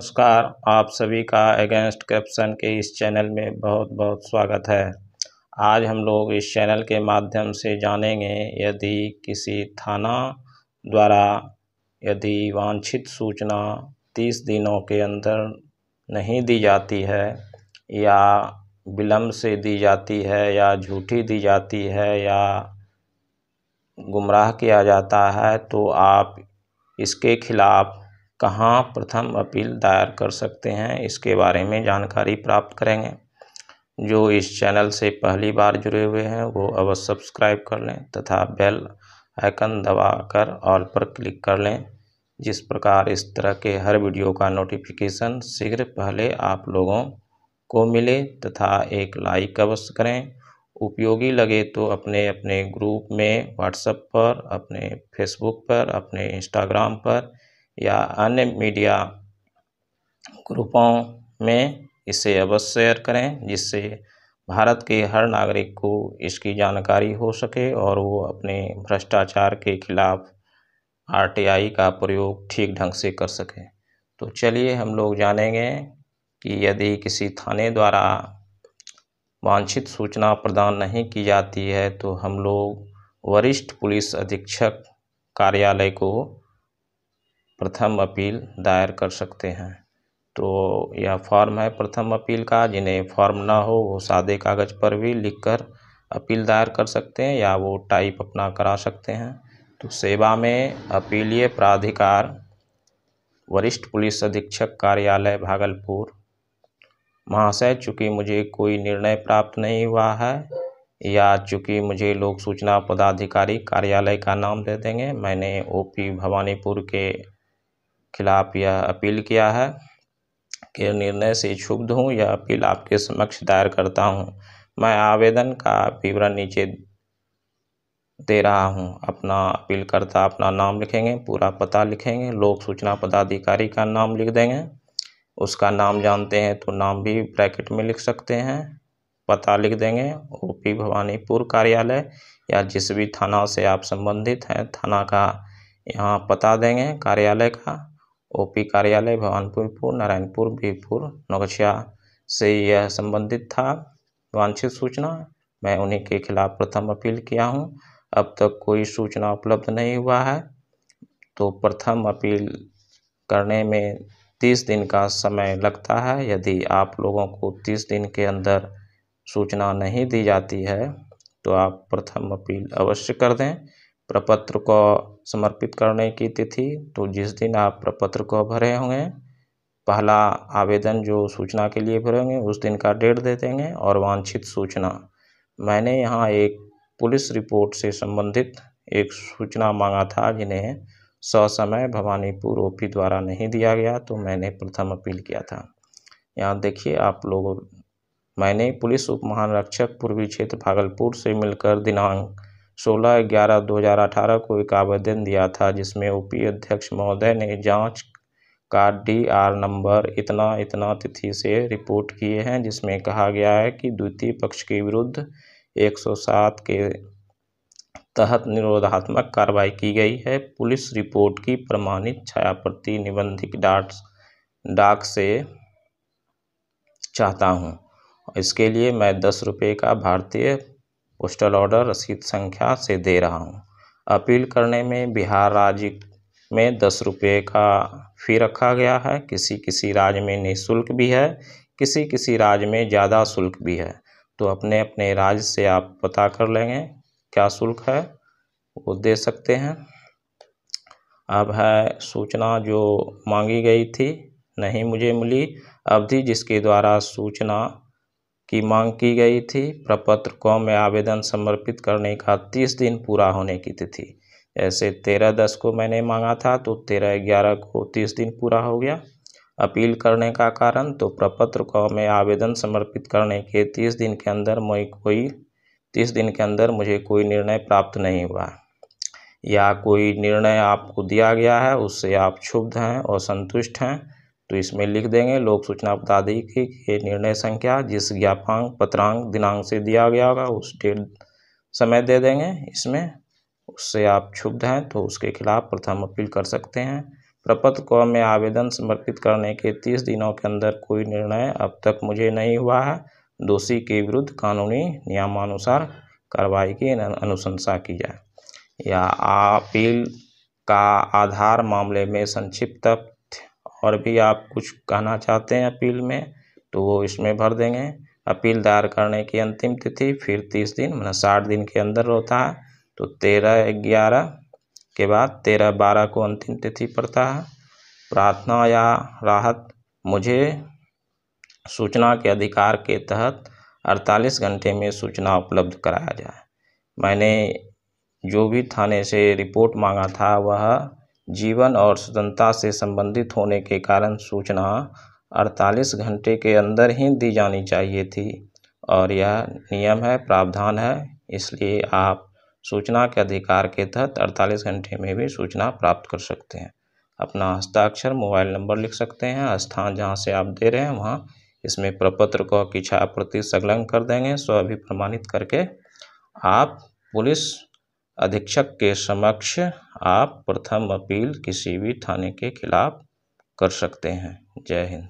नमस्कार आप सभी का अगेंस्ट करप्शन के इस चैनल में बहुत बहुत स्वागत है आज हम लोग इस चैनल के माध्यम से जानेंगे यदि किसी थाना द्वारा यदि वांछित सूचना 30 दिनों के अंदर नहीं दी जाती है या विलम्ब से दी जाती है या झूठी दी जाती है या गुमराह किया जाता है तो आप इसके खिलाफ़ कहाँ प्रथम अपील दायर कर सकते हैं इसके बारे में जानकारी प्राप्त करेंगे जो इस चैनल से पहली बार जुड़े हुए हैं वो अवश्य सब्सक्राइब कर लें तथा बेल आइकन दबाकर ऑल पर क्लिक कर लें जिस प्रकार इस तरह के हर वीडियो का नोटिफिकेशन शीघ्र पहले आप लोगों को मिले तथा एक लाइक अवश्य करें उपयोगी लगे तो अपने अपने ग्रुप में व्हाट्सएप पर अपने फेसबुक पर अपने इंस्टाग्राम पर या अन्य मीडिया ग्रुपों में इसे अवश्य शेयर करें जिससे भारत के हर नागरिक को इसकी जानकारी हो सके और वो अपने भ्रष्टाचार के खिलाफ आरटीआई का प्रयोग ठीक ढंग से कर सकें तो चलिए हम लोग जानेंगे कि यदि किसी थाने द्वारा वांछित सूचना प्रदान नहीं की जाती है तो हम लोग वरिष्ठ पुलिस अधीक्षक कार्यालय को प्रथम अपील दायर कर सकते हैं तो यह फॉर्म है प्रथम अपील का जिन्हें फॉर्म ना हो वो सादे कागज़ पर भी लिखकर अपील दायर कर सकते हैं या वो टाइप अपना करा सकते हैं तो सेवा में अपीलीय प्राधिकार वरिष्ठ पुलिस अधीक्षक कार्यालय भागलपुर महाशय चूँकि मुझे कोई निर्णय प्राप्त नहीं हुआ है या चूँकि मुझे लोक सूचना पदाधिकारी कार्यालय का नाम दे देंगे मैंने ओपी भवानीपुर के खिलाफ यह अपील किया है के निर्णय से क्षुब्ध हूँ यह अपील आपके समक्ष दायर करता हूँ मैं आवेदन का विवरण नीचे दे रहा हूँ अपना अपील करता अपना नाम लिखेंगे पूरा पता लिखेंगे लोक सूचना पदाधिकारी का नाम लिख देंगे उसका नाम जानते हैं तो नाम भी ब्रैकेट में लिख सकते हैं पता लिख देंगे ओ पी भवानीपुर कार्यालय या जिस भी थाना से आप संबंधित हैं थाना का यहाँ पता देंगे कार्यालय का ओपी कार्यालय भवानीपुर नारायणपुर बीपुर नवगछिया से यह संबंधित था वांछित सूचना मैं उन्हीं के खिलाफ प्रथम अपील किया हूँ अब तक कोई सूचना उपलब्ध नहीं हुआ है तो प्रथम अपील करने में तीस दिन का समय लगता है यदि आप लोगों को तीस दिन के अंदर सूचना नहीं दी जाती है तो आप प्रथम अपील अवश्य कर दें प्रपत्र को समर्पित करने की तिथि तो जिस दिन आप प्रपत्र को भरे होंगे पहला आवेदन जो सूचना के लिए भरेंगे उस दिन का डेट दे देंगे और वांछित सूचना मैंने यहाँ एक पुलिस रिपोर्ट से संबंधित एक सूचना मांगा था जिन्हें ससमय भवानीपुर ओ द्वारा नहीं दिया गया तो मैंने प्रथम अपील किया था यहाँ देखिए आप लोगों मैंने पुलिस उप महानिरीक्षक पूर्वी क्षेत्र भागलपुर से मिलकर दिनांक सोलह ग्यारह दो हजार अठारह को एक आवेदन दिया था जिसमें ऊपी अध्यक्ष महोदय ने जाँच का डी आर नंबर इतना इतना तिथि से रिपोर्ट किए हैं जिसमें कहा गया है कि द्वितीय पक्ष के विरुद्ध 107 के तहत निरोधात्मक कार्रवाई की गई है पुलिस रिपोर्ट की प्रमाणित छायाप्रति निबंधिक डाट डाक से चाहता हूँ इसके लिए मैं दस रुपये का भारतीय पोस्टल ऑर्डर रसीद संख्या से दे रहा हूँ अपील करने में बिहार राज्य में दस रुपये का फ़ी रखा गया है किसी किसी राज्य में निःशुल्क भी है किसी किसी राज्य में ज़्यादा शुल्क भी है तो अपने अपने राज्य से आप पता कर लेंगे क्या शुल्क है वो दे सकते हैं अब है सूचना जो मांगी गई थी नहीं मुझे मिली अवधि जिसके द्वारा सूचना की मांग की गई थी प्रपत्र कॉम में आवेदन समर्पित करने का तीस दिन पूरा होने की तिथि ऐसे तेरह दस को मैंने मांगा था तो तेरह ग्यारह को तीस दिन पूरा हो गया अपील करने का कारण तो प्रपत्र कॉम में आवेदन समर्पित करने के तीस दिन के अंदर मई कोई तीस दिन के अंदर मुझे कोई निर्णय प्राप्त नहीं हुआ या कोई निर्णय आपको दिया गया है उससे आप क्षुब्ध हैं और संतुष्ट हैं तो इसमें लिख देंगे लोक सूचना पदाधिकारी ये निर्णय संख्या जिस ज्ञापांक पत्रांक दिनांक से दिया गया होगा उस डेट समय दे देंगे इसमें उससे आप क्षुब्ध हैं तो उसके खिलाफ प्रथम अपील कर सकते हैं प्रपत्र को में आवेदन समर्पित करने के तीस दिनों के अंदर कोई निर्णय अब तक मुझे नहीं हुआ है दोषी के विरुद्ध कानूनी नियमानुसार कार्रवाई की अनुशंसा की जाए या अपील का आधार मामले में संक्षिप्त और भी आप कुछ कहना चाहते हैं अपील में तो वो इसमें भर देंगे अपील दायर करने की अंतिम तिथि फिर तीस दिन मतलब साठ दिन के अंदर होता है तो तेरह ग्यारह के बाद तेरह बारह को अंतिम तिथि पड़ता है प्रार्थना या राहत मुझे सूचना के अधिकार के तहत 48 घंटे में सूचना उपलब्ध कराया जाए मैंने जो भी थाने से रिपोर्ट मांगा था वह जीवन और स्वतंत्रता से संबंधित होने के कारण सूचना अड़तालीस घंटे के अंदर ही दी जानी चाहिए थी और यह नियम है प्रावधान है इसलिए आप सूचना के अधिकार के तहत अड़तालीस घंटे में भी सूचना प्राप्त कर सकते हैं अपना हस्ताक्षर मोबाइल नंबर लिख सकते हैं स्थान जहाँ से आप दे रहे हैं वहाँ इसमें प्रपत्र को की छाया प्रति संलग्न कर देंगे स्व अभी प्रमाणित करके आप पुलिस अधीक्षक के समक्ष आप प्रथम अपील किसी भी थाने के खिलाफ कर सकते हैं जय हिंद